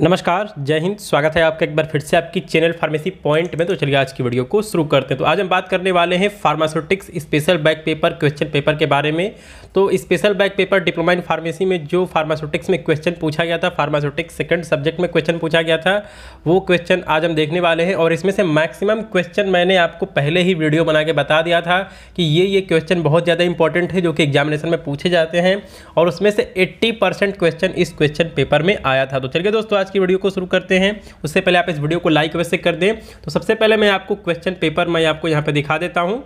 नमस्कार जय हिंद स्वागत है आपका एक बार फिर से आपकी चैनल फार्मेसी पॉइंट में तो चलिए आज की वीडियो को शुरू करते हैं तो आज हम बात करने वाले हैं pharmaceutics special back paper question paper के बारे में तो special back paper diploma in pharmacy में जो फार्मास्यूटिक्स में क्वेश्चन पूछा गया था फार्मास्यूटिक्स सेकंड सब्जेक्ट में क्वेश्चन पूछा गया था वो क्वेश्चन आज हम देखने वाले हैं और इसमें से मैक्सिमम क्वेश्चन मैंने आपको पहले ही वीडियो बना के बता दिया था कि ये ये क्वेश्चन बहुत ज़्यादा इंपॉर्टेंट है जो कि एग्जामिनेशन में पूछे जाते हैं और उसमें से एट्टी क्वेश्चन इस क्वेश्चन पेपर में आया था तो चलिए दोस्तों आज की वीडियो को शुरू करते हैं उससे पहले आप इस वीडियो को लाइक वैसे कर दें तो सबसे पहले मैं आपको क्वेश्चन पेपर मैं आपको यहाँ पर दिखा देता हूँ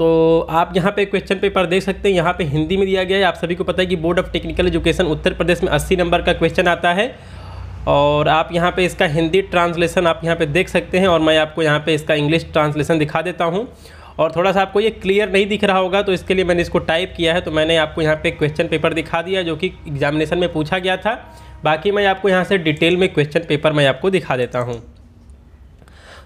तो आप यहाँ पे क्वेश्चन पेपर देख सकते हैं यहाँ पे हिंदी में दिया गया है आप सभी को पता है कि board of technical education Uttar Pradesh में 80 नंबर का क्वेश्चन आता है और आप यहाँ पे इसका हिंदी ट्रांसलेशन आप यहाँ पे देख सकते हैं और मैं आपको यहाँ पे इसका इंग्लिश ट्रांसलेशन दिखा देता हूँ और थोड़ा सा आपको ये क्लियर नहीं दिख रहा होगा तो इसके लिए मैंने इसको टाइप किया है तो मैंने आपको यहाँ पर क्वेश्चन पेपर दिखा दिया जो कि एग्जामिनेशन में पूछा गया था बाकी मैं आपको यहाँ से डिटेल में क्वेश्चन पेपर मैं आपको दिखा देता हूँ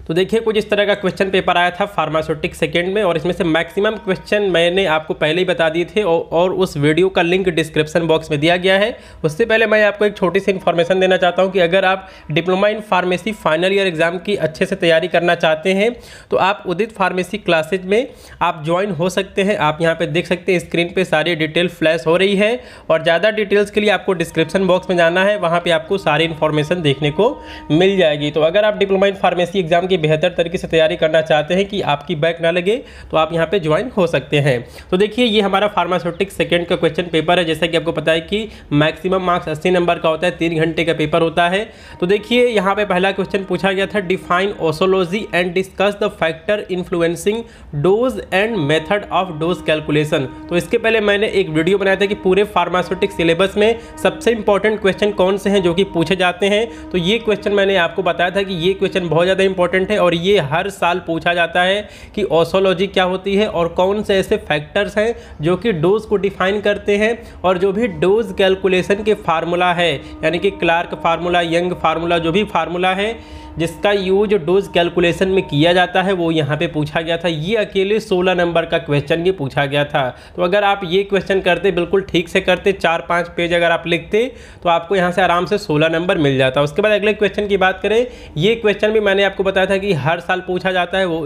तो देखिए कुछ इस तरह का क्वेश्चन पेपर आया था फार्मास्यूटिक सेकेंड में और इसमें से मैक्सिमम क्वेश्चन मैंने आपको पहले ही बता दिए थे औ, और उस वीडियो का लिंक डिस्क्रिप्शन बॉक्स में दिया गया है उससे पहले मैं आपको एक छोटी सी इन्फॉर्मेशन देना चाहता हूँ कि अगर आप diploma in pharmacy final year exam की अच्छे से तैयारी करना चाहते हैं तो आप उदित फार्मेसी क्लासेज में आप ज्वाइन हो सकते हैं आप यहाँ पर देख सकते हैं स्क्रीन पर सारी डिटेल फ्लैश हो रही है और ज़्यादा डिटेल्स के लिए आपको डिस्क्रिप्शन बॉक्स में जाना है वहाँ पर आपको सारी इन्फॉर्मेशन देखने को मिल जाएगी तो अगर आप डिप्लोमा इन फार्मेसी एग्ज़ाम की की बेहतर तरीके से तैयारी करना चाहते हैं कि आपकी बैक ना लगे तो आप यहाँ पे ज्वाइन हो सकते हैं तो देखिए ये हमारा फार्मास्यूटिक सेकेंड का क्वेश्चन पेपर है जैसा कि आपको पता है कि मैक्सिमम मार्क्स अस्सी नंबर का होता है तीन घंटे का पेपर होता है तो देखिए यहाँ पर पहला क्वेश्चन पूछा गया था define posology and discuss the factor influencing dose and method of dose calculation तो इसके पहले मैंने एक वीडियो बनाया था कि पूरे फार्मास्यूटिक सिलेबस में सबसे इंपॉर्टेंट क्वेश्चन कौन से हैं जो कि पूछे जाते हैं तो ये क्वेश्चन मैंने आपको बताया था कि ये क्वेश्चन बहुत ज़्यादा इंपॉर्टेंट इंपॉर्टेंट है और ये हर साल पूछा जाता है कि ओसोलॉजी क्या होती है और कौन से ऐसे फैक्टर्स हैं जो कि डोज को डिफाइन करते हैं और जो भी डोज कैलकुलेशन के फार्मूला है यानी कि क्लार्क फार्मूला यंग फार्मूला जो भी फार्मूला है जिसका यूज डोज कैलकुलेशन में किया जाता है वो यहाँ पे पूछा गया था ये अकेले 16 नंबर का क्वेश्चन भी पूछा गया था तो अगर आप ये क्वेश्चन करते बिल्कुल ठीक से करते चार पाँच पेज अगर आप लिखते तो आपको यहाँ से आराम से सोलह नंबर मिल जाता उसके बाद अगले क्वेश्चन की बात करें ये क्वेश्चन भी मैंने आपको बताया था कि हर साल पूछा जाता है वो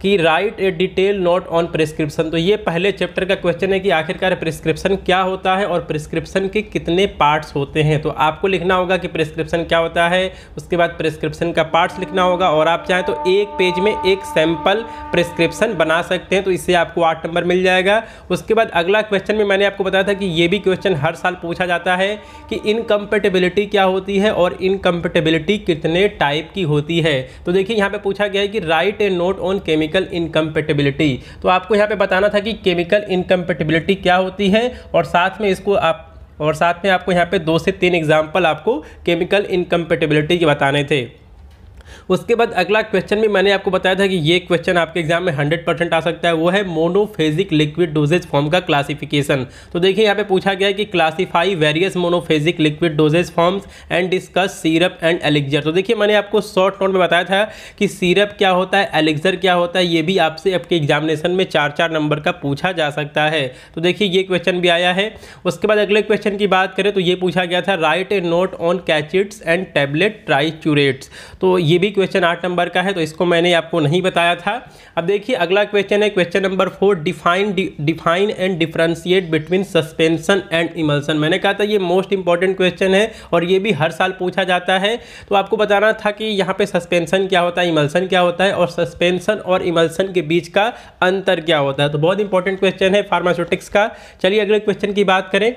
कि write a detail note on prescription तो ये पहले चैप्टर का क्वेश्चन है कि आखिरकार प्रिस्क्रिप्शन क्या होता है और प्रिस्क्रिप्शन के कितने पार्ट्स होते हैं तो आपको लिखना होगा कि प्रिस्क्रिप्शन क्या होता है उसके बाद प्रिस्क्रिप्शन का पार्ट्स लिखना होगा और आप चाहें तो एक पेज में एक सैम्पल प्रिस्क्रिप्शन बना सकते हैं तो इससे आपको आठ नंबर मिल जाएगा उसके बाद अगला क्वेश्चन में मैंने आपको बताया था कि ये भी क्वेश्चन हर साल पूछा जाता है कि इनकम्पेटेबिलिटी क्या होती है और इनकम्पेटेबिलिटी कितने टाइप की होती है तो देखिए यहाँ पर पूछा गया है कि write a note on chemical chemical incompatibility तो आपको यहाँ पे बताना था कि केमिकल इनकम्पेटिबिलिटी क्या होती है और साथ में इसको आप और साथ में आपको यहाँ पे दो से तीन एग्जाम्पल आपको केमिकल इनकम्पेटिबिलिटी के बताने थे उसके बाद अगला क्वेश्चन भी मैंने आपको बताया था कि ये क्वेश्चन आपके एग्जाम में हंड्रेड परसेंट आ सकता है वो है मोनोफेजिक लिक्विड डोजेज फॉर्म का क्लासिफिकेशन तो देखिए यहाँ पे पूछा गया है कि classify various monophasic liquid dosage forms and discuss syrup and elixir तो देखिए मैंने आपको शॉर्ट नोट में बताया था कि सीरप क्या होता है एलिक्जर क्या होता है ये भी आपसे आपके एग्जामिनेशन में चार चार नंबर का पूछा जा सकता है तो देखिए ये क्वेश्चन भी आया है उसके बाद अगले क्वेश्चन की बात करें तो ये पूछा गया था write a note on cachets and tablet triturates तो ये ये भी क्वेश्चन आठ नंबर का है तो इसको मैंने आपको नहीं बताया था अब देखिए अगला क्वेश्चन है question number four define define and differentiate between suspension and emulsion मैंने कहा था ये मोस्ट इंपॉर्टेंट क्वेश्चन है और ये भी हर साल पूछा जाता है तो आपको बताना था कि यहाँ पे सस्पेंशन क्या होता है इमल्सन क्या होता है और सस्पेंशन और इमल्सन के बीच का अंतर क्या होता है तो बहुत इंपॉर्टेंट क्वेश्चन है फार्मास्यूटिक्स का चलिए अगले क्वेश्चन की बात करें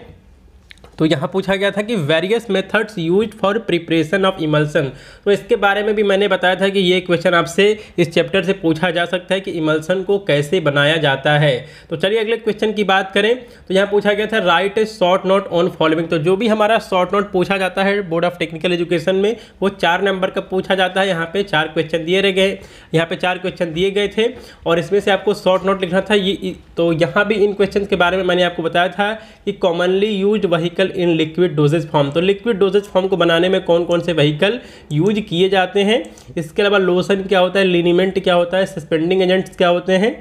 तो यहाँ पूछा गया था कि various methods use for preparation of emulsion तो इसके बारे में भी मैंने बताया था कि ये क्वेश्चन आपसे इस चैप्टर से पूछा जा सकता है कि इमल्सन को कैसे बनाया जाता है तो चलिए अगले क्वेश्चन की बात करें तो यहाँ पूछा गया था write a short note on following तो जो भी हमारा शॉर्ट नोट पूछा जाता है बोर्ड ऑफ टेक्निकल एजुकेशन में वो चार नंबर का पूछा जाता है यहाँ पर चार क्वेश्चन दिए रह गए यहाँ पे चार क्वेश्चन दिए गए थे और इसमें से आपको शॉर्ट नोट लिखना था ये तो यहाँ भी इन क्वेश्चन के बारे में मैंने आपको बताया था कि commonly use vehicle vehicle in liquid dosage form तो लिक्विड डोजेज फॉर्म को बनाने में कौन कौन से व्हीकल यूज किए जाते हैं इसके अलावा लोशन क्या होता है लिनीमेंट क्या होता है सस्पेंडिंग एजेंट्स क्या होते हैं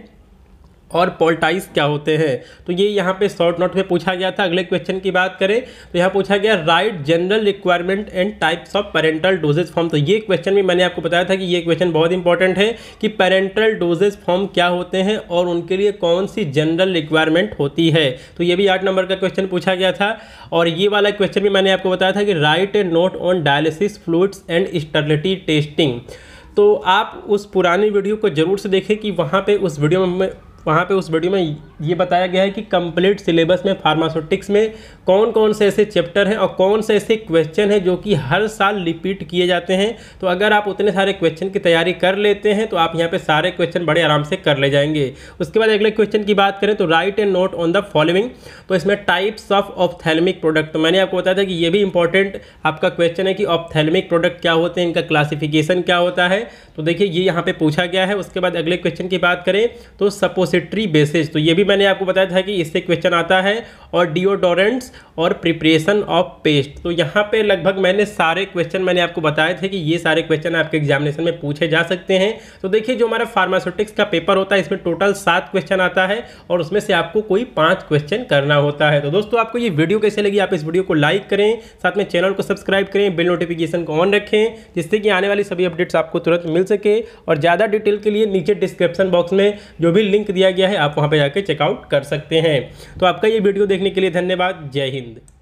और पोल्टाइज क्या होते हैं तो ये यहाँ पे शॉर्ट नोट में पूछा गया था अगले क्वेश्चन की बात करें तो यहाँ पूछा गया write general requirement and types of parenteral dosage form तो ये क्वेश्चन भी मैंने आपको बताया था कि ये क्वेश्चन बहुत इंपॉर्टेंट है कि पेरेंटल डोजेज फॉर्म क्या होते हैं और उनके लिए कौन सी जनरल रिक्वायरमेंट होती है तो ये भी आठ नंबर का क्वेश्चन पूछा गया था और ये वाला क्वेश्चन भी मैंने आपको बताया था कि write a note on dialysis fluids and sterility testing तो आप उस पुरानी वीडियो को ज़रूर से देखें कि वहाँ पे उस वीडियो में वहाँ पे उस वीडियो में ये बताया गया है कि कंप्लीट सिलेबस में फार्मास्यूटिक्स में कौन कौन से ऐसे चैप्टर हैं और कौन से ऐसे क्वेश्चन हैं जो कि हर साल रिपीट किए जाते हैं तो अगर आप उतने सारे क्वेश्चन की तैयारी कर लेते हैं तो आप यहाँ पे सारे क्वेश्चन बड़े आराम से कर ले जाएंगे उसके बाद अगले क्वेश्चन की बात करें तो write and note on the following तो इसमें टाइप्स ऑफ ऑप्थेलमिक प्रोडक्ट तो मैंने आपको बताया था कि ये भी इंपॉर्टेंट आपका क्वेश्चन है कि ऑप्थेलमिक प्रोडक्ट क्या होते हैं इनका क्लासिफिकेशन क्या होता है तो देखिए ये यहाँ पर पूछा गया है उसके बाद अगले क्वेश्चन की बात करें तो सपोज रिपोसिटरी बेसिस तो ये भी मैंने आपको बताया था कि इससे क्वेश्चन आता है और डिओडोरेंट्स और प्रिपरेशन ऑफ पेस्ट तो यहाँ पे लगभग मैंने सारे क्वेश्चन मैंने आपको बताए थे कि ये सारे क्वेश्चन आपके एग्जामिनेशन में पूछे जा सकते हैं तो देखिए जो हमारा फार्मास्यूटिक्स का पेपर होता है इसमें टोटल सात क्वेश्चन आता है और उसमें से आपको कोई पाँच क्वेश्चन करना होता है तो दोस्तों आपको ये वीडियो कैसे लगी आप इस वीडियो को लाइक करें साथ में चैनल को सब्सक्राइब करें बिल नोटिफिकेशन को ऑन रखें जिससे कि आने वाली सभी अपडेट्स आपको तुरंत मिल सके और ज़्यादा डिटेल के लिए नीचे डिस्क्रिप्शन बॉक्स में जो भी लिंक दिया गया है आप वहाँ पर जाकर चेकआउट कर सकते हैं तो आपका ये वीडियो देखने के लिए धन्यवाद जय हिंद